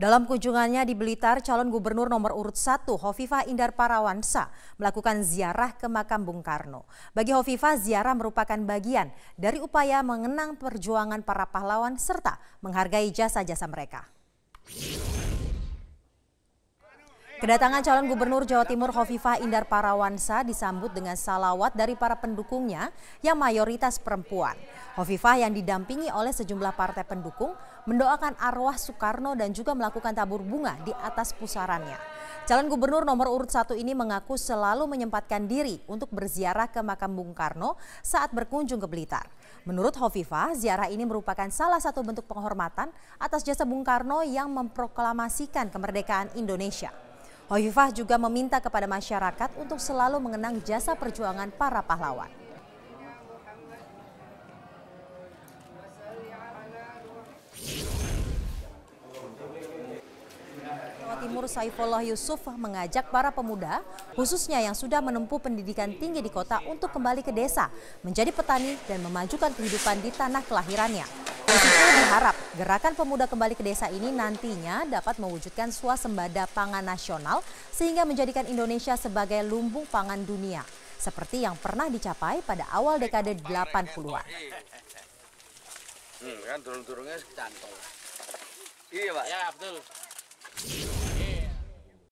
Dalam kunjungannya di Blitar, calon gubernur nomor urut 1 Hovifah Indar Parawansa melakukan ziarah ke makam Bung Karno. Bagi Hovifah, ziarah merupakan bagian dari upaya mengenang perjuangan para pahlawan serta menghargai jasa-jasa mereka. Kedatangan calon gubernur Jawa Timur Hovifah Indar Parawansa disambut dengan salawat dari para pendukungnya yang mayoritas perempuan. Hovifah yang didampingi oleh sejumlah partai pendukung mendoakan arwah Soekarno dan juga melakukan tabur bunga di atas pusarannya. Calon gubernur nomor urut satu ini mengaku selalu menyempatkan diri untuk berziarah ke makam Bung Karno saat berkunjung ke Blitar. Menurut Hovifah, ziarah ini merupakan salah satu bentuk penghormatan atas jasa Bung Karno yang memproklamasikan kemerdekaan Indonesia. Hovifah juga meminta kepada masyarakat untuk selalu mengenang jasa perjuangan para pahlawan. Timur Saifullah Yusuf mengajak para pemuda, khususnya yang sudah menempuh pendidikan tinggi di kota untuk kembali ke desa, menjadi petani dan memajukan kehidupan di tanah kelahirannya. Risiko berharap gerakan pemuda kembali ke desa ini nantinya dapat mewujudkan swasembada pangan nasional sehingga menjadikan Indonesia sebagai lumbung pangan dunia seperti yang pernah dicapai pada awal dekade 80-an. Hmm, kan turun-turunnya cantol. Iya, Pak. Ya, betul.